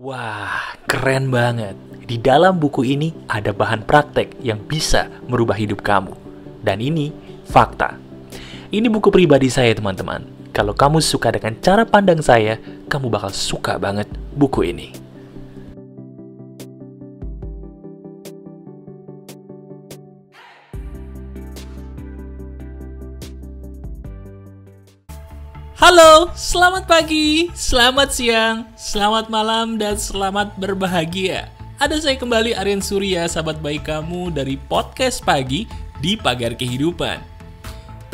Wah, keren banget. Di dalam buku ini ada bahan praktek yang bisa merubah hidup kamu. Dan ini fakta. Ini buku pribadi saya, teman-teman. Kalau kamu suka dengan cara pandang saya, kamu bakal suka banget buku ini. Halo, selamat pagi, selamat siang, selamat malam, dan selamat berbahagia. Ada saya kembali Aryan Surya, sahabat baik kamu dari podcast pagi di Pagar Kehidupan.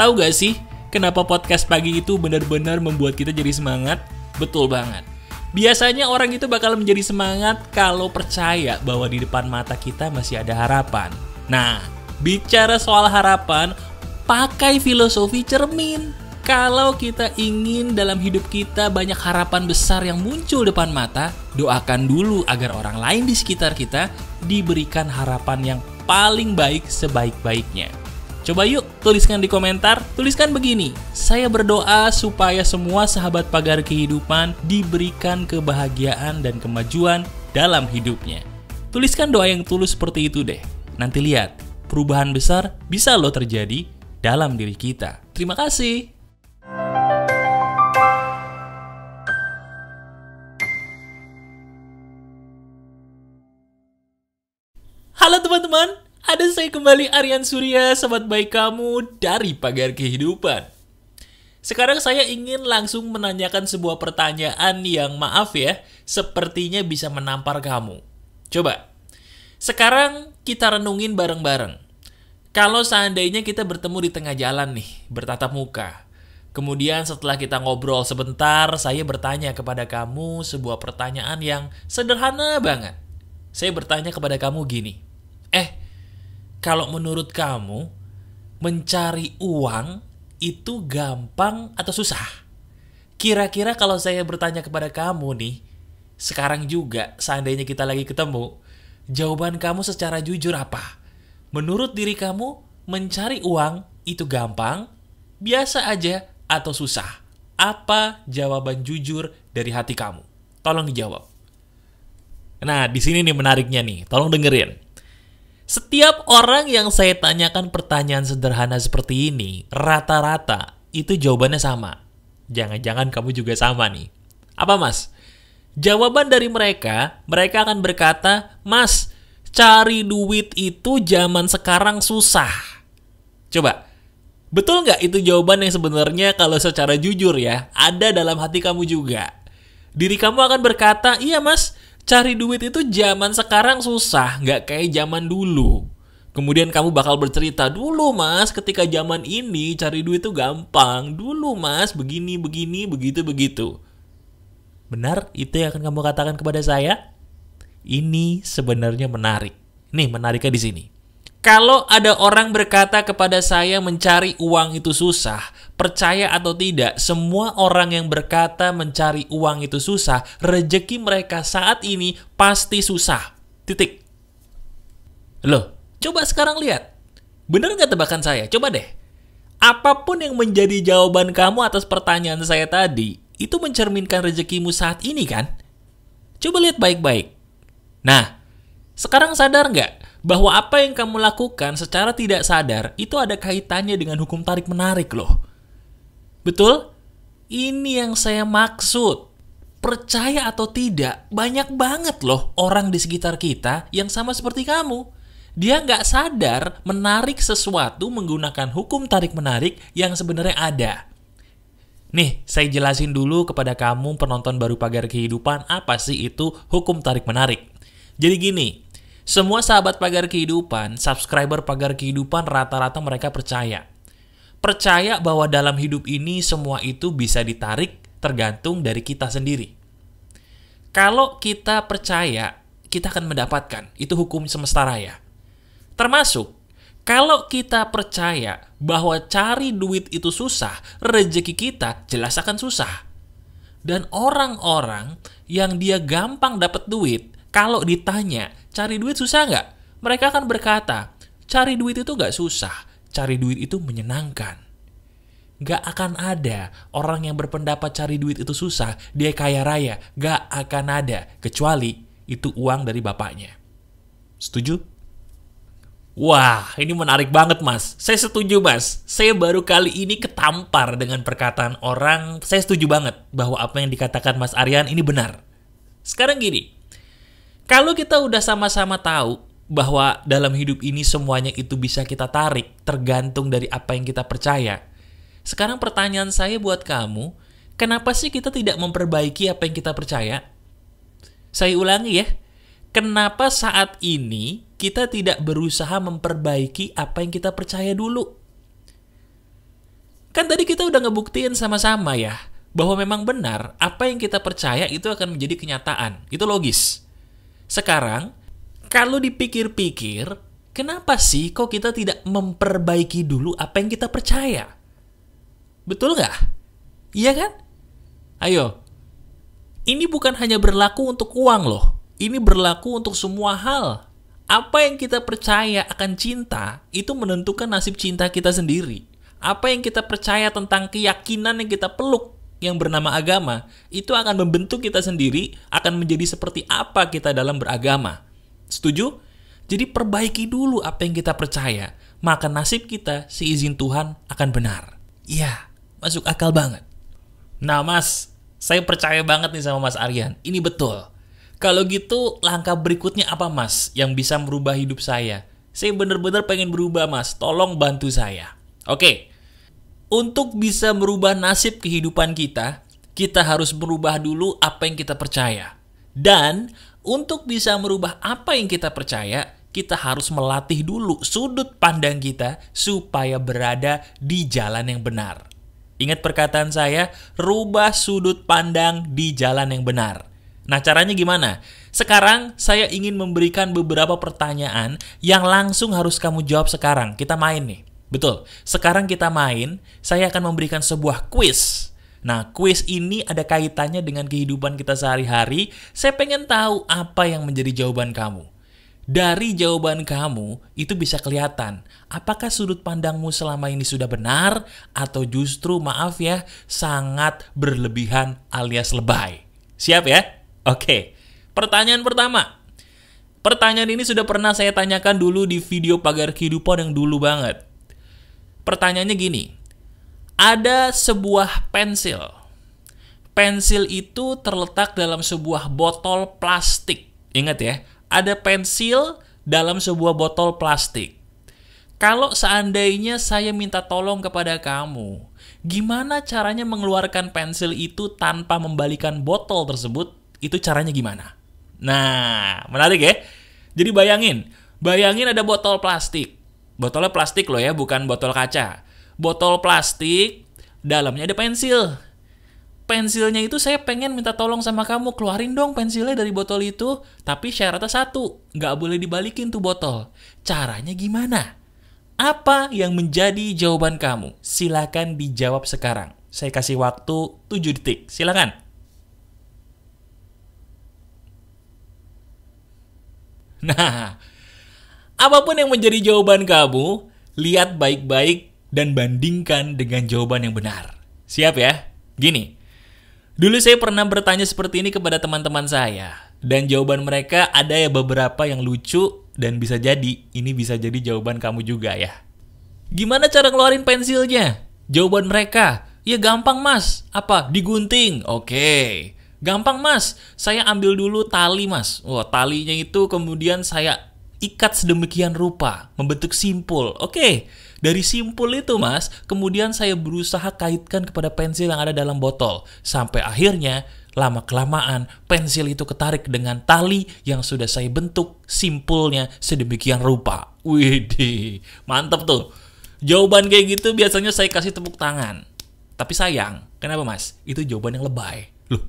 Tahu gak sih, kenapa podcast pagi itu benar-benar membuat kita jadi semangat? Betul banget. Biasanya orang itu bakal menjadi semangat kalau percaya bahwa di depan mata kita masih ada harapan. Nah, bicara soal harapan, pakai filosofi cermin. Kalau kita ingin dalam hidup kita banyak harapan besar yang muncul depan mata, doakan dulu agar orang lain di sekitar kita diberikan harapan yang paling baik sebaik-baiknya. Coba yuk tuliskan di komentar, tuliskan begini. Saya berdoa supaya semua sahabat pagar kehidupan diberikan kebahagiaan dan kemajuan dalam hidupnya. Tuliskan doa yang tulus seperti itu deh. Nanti lihat, perubahan besar bisa lo terjadi dalam diri kita. Terima kasih. teman-teman, ada saya kembali Aryan Surya, sahabat baik kamu dari Pagar Kehidupan. Sekarang saya ingin langsung menanyakan sebuah pertanyaan yang maaf ya, sepertinya bisa menampar kamu. Coba, sekarang kita renungin bareng-bareng. Kalau seandainya kita bertemu di tengah jalan nih, bertatap muka, Kemudian setelah kita ngobrol sebentar, saya bertanya kepada kamu sebuah pertanyaan yang sederhana banget. Saya bertanya kepada kamu gini. Eh, kalau menurut kamu mencari uang itu gampang atau susah? Kira-kira kalau saya bertanya kepada kamu nih, sekarang juga seandainya kita lagi ketemu, jawaban kamu secara jujur apa? Menurut diri kamu, mencari uang itu gampang, biasa aja, atau susah? Apa jawaban jujur dari hati kamu? Tolong dijawab. Nah, di sini nih menariknya nih. Tolong dengerin. Setiap orang yang saya tanyakan pertanyaan sederhana seperti ini, rata-rata itu jawabannya sama. Jangan-jangan kamu juga sama nih. Apa mas? Jawaban dari mereka, mereka akan berkata, Mas, cari duit itu zaman sekarang susah. Coba, betul nggak itu jawaban yang sebenarnya kalau secara jujur ya, ada dalam hati kamu juga. Diri kamu akan berkata, iya mas, cari duit itu zaman sekarang susah, nggak kayak zaman dulu. Kemudian kamu bakal bercerita, dulu mas ketika zaman ini cari duit itu gampang, dulu mas begini, begini, begitu, begitu. Benar itu yang akan kamu katakan kepada saya? Ini sebenarnya menarik. Nih menariknya di sini. Kalau ada orang berkata kepada saya mencari uang itu susah, Percaya atau tidak, semua orang yang berkata mencari uang itu susah, rejeki mereka saat ini pasti susah. Titik. Loh, coba sekarang lihat. Bener nggak tebakan saya? Coba deh. Apapun yang menjadi jawaban kamu atas pertanyaan saya tadi, itu mencerminkan rejekimu saat ini kan? Coba lihat baik-baik. Nah, sekarang sadar nggak bahwa apa yang kamu lakukan secara tidak sadar itu ada kaitannya dengan hukum tarik-menarik loh. Betul? Ini yang saya maksud. Percaya atau tidak, banyak banget loh orang di sekitar kita yang sama seperti kamu. Dia nggak sadar menarik sesuatu menggunakan hukum tarik-menarik yang sebenarnya ada. Nih, saya jelasin dulu kepada kamu penonton baru pagar kehidupan apa sih itu hukum tarik-menarik. Jadi gini, semua sahabat pagar kehidupan, subscriber pagar kehidupan rata-rata mereka percaya percaya bahwa dalam hidup ini semua itu bisa ditarik tergantung dari kita sendiri. Kalau kita percaya, kita akan mendapatkan. Itu hukum semesta raya. Termasuk, kalau kita percaya bahwa cari duit itu susah, rezeki kita jelas akan susah. Dan orang-orang yang dia gampang dapat duit, kalau ditanya, cari duit susah nggak? Mereka akan berkata, cari duit itu nggak susah cari duit itu menyenangkan. Gak akan ada orang yang berpendapat cari duit itu susah, dia kaya raya. Gak akan ada, kecuali itu uang dari bapaknya. Setuju? Wah, ini menarik banget mas. Saya setuju mas. Saya baru kali ini ketampar dengan perkataan orang. Saya setuju banget bahwa apa yang dikatakan mas Aryan ini benar. Sekarang gini, kalau kita udah sama-sama tahu bahwa dalam hidup ini semuanya itu bisa kita tarik tergantung dari apa yang kita percaya. Sekarang pertanyaan saya buat kamu, kenapa sih kita tidak memperbaiki apa yang kita percaya? Saya ulangi ya. Kenapa saat ini kita tidak berusaha memperbaiki apa yang kita percaya dulu? Kan tadi kita udah ngebuktiin sama-sama ya, bahwa memang benar apa yang kita percaya itu akan menjadi kenyataan. Itu logis. Sekarang, kalau dipikir-pikir, kenapa sih kok kita tidak memperbaiki dulu apa yang kita percaya? Betul nggak? Iya kan? Ayo, ini bukan hanya berlaku untuk uang loh. Ini berlaku untuk semua hal. Apa yang kita percaya akan cinta itu menentukan nasib cinta kita sendiri. Apa yang kita percaya tentang keyakinan yang kita peluk yang bernama agama itu akan membentuk kita sendiri, akan menjadi seperti apa kita dalam beragama. Setuju? Jadi perbaiki dulu apa yang kita percaya, maka nasib kita seizin Tuhan akan benar. Iya, masuk akal banget. Nah mas, saya percaya banget nih sama mas Aryan, ini betul. Kalau gitu langkah berikutnya apa mas yang bisa merubah hidup saya? Saya benar-benar pengen berubah mas, tolong bantu saya. Oke, untuk bisa merubah nasib kehidupan kita, kita harus berubah dulu apa yang kita percaya. Dan untuk bisa merubah apa yang kita percaya, kita harus melatih dulu sudut pandang kita supaya berada di jalan yang benar. Ingat perkataan saya, rubah sudut pandang di jalan yang benar. Nah, caranya gimana? Sekarang saya ingin memberikan beberapa pertanyaan yang langsung harus kamu jawab sekarang. Kita main nih. Betul. Sekarang kita main, saya akan memberikan sebuah quiz Nah, kuis ini ada kaitannya dengan kehidupan kita sehari-hari. Saya pengen tahu apa yang menjadi jawaban kamu. Dari jawaban kamu, itu bisa kelihatan apakah sudut pandangmu selama ini sudah benar atau justru, maaf ya, sangat berlebihan alias lebay. Siap ya? Oke, pertanyaan pertama. Pertanyaan ini sudah pernah saya tanyakan dulu di video pagar kehidupan yang dulu banget. Pertanyaannya gini, ada sebuah pensil. Pensil itu terletak dalam sebuah botol plastik. Ingat ya, ada pensil dalam sebuah botol plastik. Kalau seandainya saya minta tolong kepada kamu, gimana caranya mengeluarkan pensil itu tanpa membalikan botol tersebut? Itu caranya gimana? Nah, menarik ya. Jadi bayangin, bayangin ada botol plastik. Botolnya plastik loh ya, bukan botol kaca botol plastik, dalamnya ada pensil. Pensilnya itu saya pengen minta tolong sama kamu, keluarin dong pensilnya dari botol itu, tapi syaratnya satu, nggak boleh dibalikin tuh botol. Caranya gimana? Apa yang menjadi jawaban kamu? Silakan dijawab sekarang. Saya kasih waktu 7 detik, silakan. Nah, apapun yang menjadi jawaban kamu, lihat baik-baik dan bandingkan dengan jawaban yang benar. Siap ya? Gini. Dulu saya pernah bertanya seperti ini kepada teman-teman saya dan jawaban mereka ada ya beberapa yang lucu dan bisa jadi ini bisa jadi jawaban kamu juga ya. Gimana cara ngeluarin pensilnya? Jawaban mereka, ya gampang mas. Apa? Digunting. Oke. Okay. Gampang mas, saya ambil dulu tali mas. Wah talinya itu kemudian saya ikat sedemikian rupa, membentuk simpul. Oke, okay. Dari simpul itu mas, kemudian saya berusaha kaitkan kepada pensil yang ada dalam botol. Sampai akhirnya, lama-kelamaan pensil itu ketarik dengan tali yang sudah saya bentuk simpulnya sedemikian rupa. Widih, mantep tuh. Jawaban kayak gitu biasanya saya kasih tepuk tangan. Tapi sayang, kenapa mas? Itu jawaban yang lebay. Loh,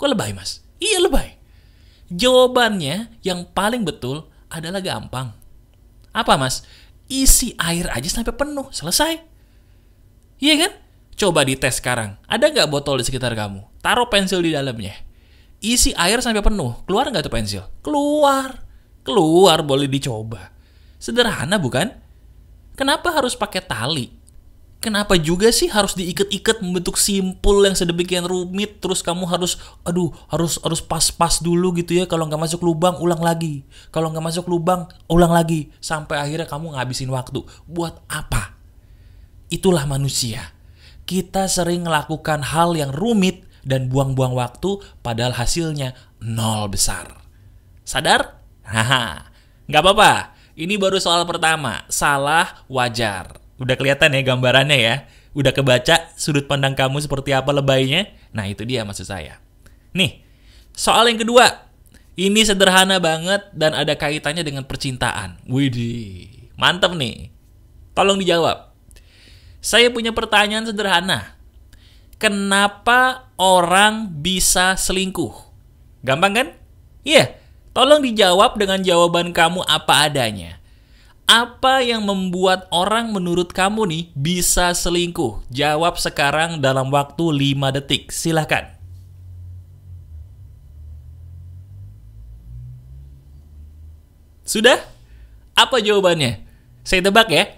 kok lebay mas? Iya lebay. Jawabannya yang paling betul adalah gampang. Apa mas? isi air aja sampai penuh, selesai. Iya kan? Coba dites sekarang. Ada nggak botol di sekitar kamu? Taruh pensil di dalamnya. Isi air sampai penuh. Keluar nggak tuh pensil? Keluar. Keluar, boleh dicoba. Sederhana bukan? Kenapa harus pakai tali? kenapa juga sih harus diikat-ikat membentuk simpul yang sedemikian rumit terus kamu harus aduh harus harus pas-pas dulu gitu ya kalau nggak masuk lubang ulang lagi kalau nggak masuk lubang ulang lagi sampai akhirnya kamu ngabisin waktu buat apa itulah manusia kita sering melakukan hal yang rumit dan buang-buang waktu padahal hasilnya nol besar sadar haha nggak apa-apa ini baru soal pertama salah wajar Udah kelihatan ya gambarannya ya. Udah kebaca sudut pandang kamu seperti apa lebaynya. Nah, itu dia maksud saya. Nih, soal yang kedua. Ini sederhana banget dan ada kaitannya dengan percintaan. Widih, mantep nih. Tolong dijawab. Saya punya pertanyaan sederhana. Kenapa orang bisa selingkuh? Gampang kan? Iya, yeah. tolong dijawab dengan jawaban kamu apa adanya apa yang membuat orang menurut kamu nih bisa selingkuh? Jawab sekarang dalam waktu 5 detik. Silahkan. Sudah? Apa jawabannya? Saya tebak ya.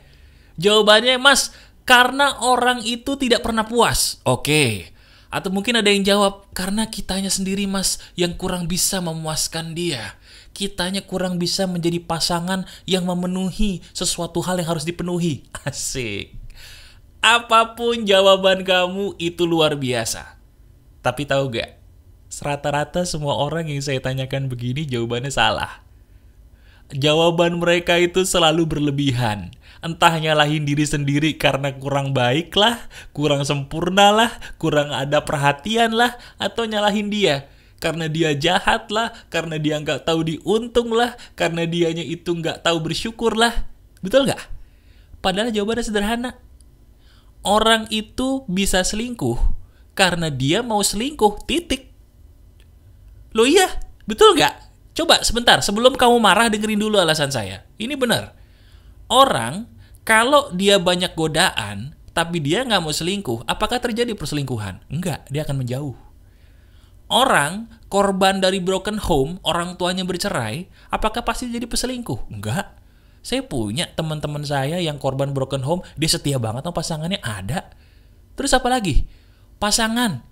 Jawabannya, Mas, karena orang itu tidak pernah puas. Oke. Atau mungkin ada yang jawab, karena kitanya sendiri, Mas, yang kurang bisa memuaskan dia kitanya kurang bisa menjadi pasangan yang memenuhi sesuatu hal yang harus dipenuhi. Asik. Apapun jawaban kamu itu luar biasa. Tapi tahu gak? Rata-rata semua orang yang saya tanyakan begini jawabannya salah. Jawaban mereka itu selalu berlebihan. Entah nyalahin diri sendiri karena kurang baik lah, kurang sempurna lah, kurang ada perhatian lah, atau nyalahin dia karena dia jahat lah, karena dia nggak tahu diuntung lah, karena dianya itu nggak tahu bersyukur lah. Betul nggak? Padahal jawabannya sederhana. Orang itu bisa selingkuh karena dia mau selingkuh, titik. Loh iya, betul nggak? Coba sebentar, sebelum kamu marah dengerin dulu alasan saya. Ini benar. Orang kalau dia banyak godaan, tapi dia nggak mau selingkuh, apakah terjadi perselingkuhan? Enggak, dia akan menjauh orang korban dari broken home, orang tuanya bercerai, apakah pasti jadi peselingkuh? Enggak. Saya punya teman-teman saya yang korban broken home, dia setia banget sama pasangannya, ada. Terus apa lagi? Pasangan.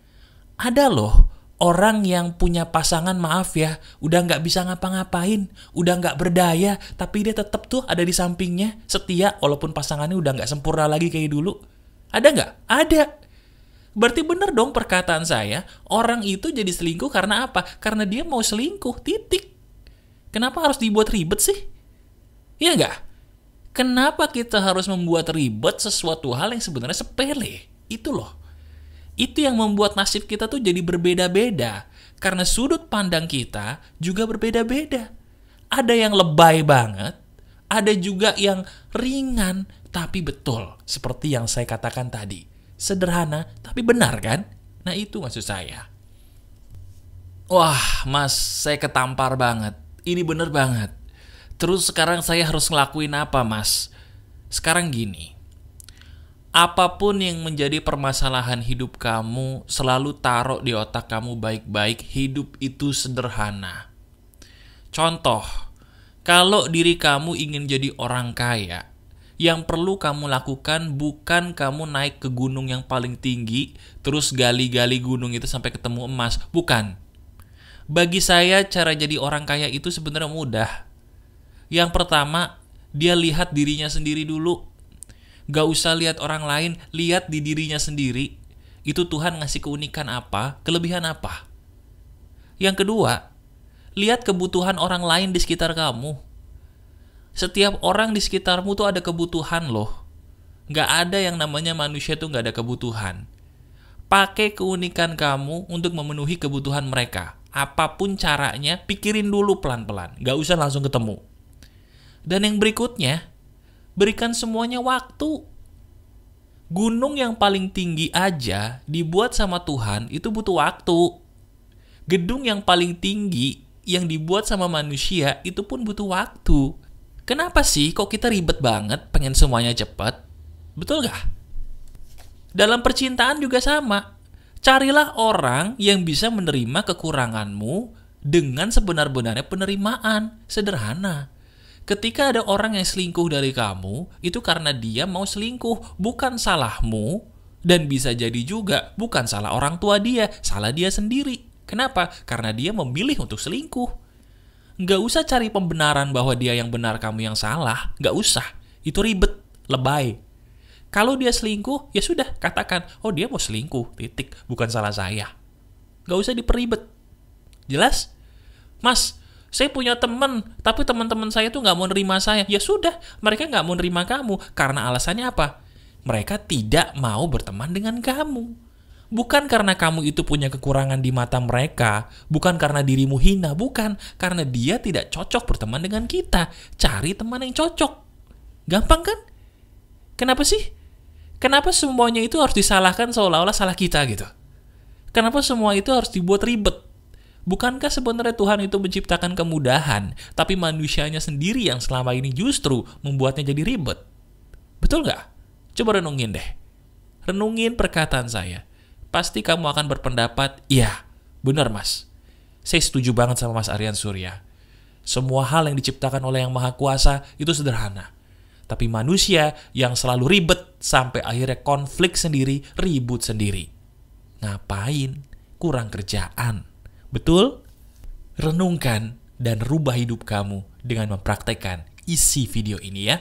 Ada loh orang yang punya pasangan maaf ya, udah nggak bisa ngapa-ngapain, udah nggak berdaya, tapi dia tetap tuh ada di sampingnya, setia walaupun pasangannya udah nggak sempurna lagi kayak dulu. Ada nggak? Ada. Berarti bener dong perkataan saya, orang itu jadi selingkuh karena apa? Karena dia mau selingkuh, titik. Kenapa harus dibuat ribet sih? Iya nggak? Kenapa kita harus membuat ribet sesuatu hal yang sebenarnya sepele? Itu loh. Itu yang membuat nasib kita tuh jadi berbeda-beda. Karena sudut pandang kita juga berbeda-beda. Ada yang lebay banget, ada juga yang ringan tapi betul seperti yang saya katakan tadi sederhana tapi benar kan? Nah itu maksud saya. Wah mas, saya ketampar banget. Ini benar banget. Terus sekarang saya harus ngelakuin apa mas? Sekarang gini. Apapun yang menjadi permasalahan hidup kamu, selalu taruh di otak kamu baik-baik, hidup itu sederhana. Contoh, kalau diri kamu ingin jadi orang kaya, yang perlu kamu lakukan bukan kamu naik ke gunung yang paling tinggi, terus gali-gali gunung itu sampai ketemu emas. Bukan. Bagi saya, cara jadi orang kaya itu sebenarnya mudah. Yang pertama, dia lihat dirinya sendiri dulu. Gak usah lihat orang lain, lihat di dirinya sendiri. Itu Tuhan ngasih keunikan apa, kelebihan apa. Yang kedua, lihat kebutuhan orang lain di sekitar kamu setiap orang di sekitarmu tuh ada kebutuhan loh. Nggak ada yang namanya manusia tuh nggak ada kebutuhan. Pakai keunikan kamu untuk memenuhi kebutuhan mereka. Apapun caranya, pikirin dulu pelan-pelan. Nggak usah langsung ketemu. Dan yang berikutnya, berikan semuanya waktu. Gunung yang paling tinggi aja dibuat sama Tuhan itu butuh waktu. Gedung yang paling tinggi yang dibuat sama manusia itu pun butuh waktu. Kenapa sih kok kita ribet banget pengen semuanya cepat? Betul gak? Dalam percintaan juga sama. Carilah orang yang bisa menerima kekuranganmu dengan sebenar-benarnya penerimaan. Sederhana. Ketika ada orang yang selingkuh dari kamu, itu karena dia mau selingkuh, bukan salahmu, dan bisa jadi juga bukan salah orang tua dia, salah dia sendiri. Kenapa? Karena dia memilih untuk selingkuh nggak usah cari pembenaran bahwa dia yang benar kamu yang salah nggak usah itu ribet lebay kalau dia selingkuh ya sudah katakan oh dia mau selingkuh titik bukan salah saya nggak usah diperibet jelas mas saya punya teman, tapi teman-teman saya tuh nggak mau nerima saya. Ya sudah, mereka nggak mau nerima kamu. Karena alasannya apa? Mereka tidak mau berteman dengan kamu. Bukan karena kamu itu punya kekurangan di mata mereka, bukan karena dirimu hina, bukan karena dia tidak cocok berteman dengan kita. Cari teman yang cocok. Gampang kan? Kenapa sih? Kenapa semuanya itu harus disalahkan seolah-olah salah kita gitu? Kenapa semua itu harus dibuat ribet? Bukankah sebenarnya Tuhan itu menciptakan kemudahan, tapi manusianya sendiri yang selama ini justru membuatnya jadi ribet? Betul nggak? Coba renungin deh. Renungin perkataan saya pasti kamu akan berpendapat, iya, benar mas. Saya setuju banget sama Mas Aryan Surya. Semua hal yang diciptakan oleh Yang Maha Kuasa itu sederhana. Tapi manusia yang selalu ribet sampai akhirnya konflik sendiri, ribut sendiri. Ngapain? Kurang kerjaan. Betul? Renungkan dan rubah hidup kamu dengan mempraktekkan isi video ini ya.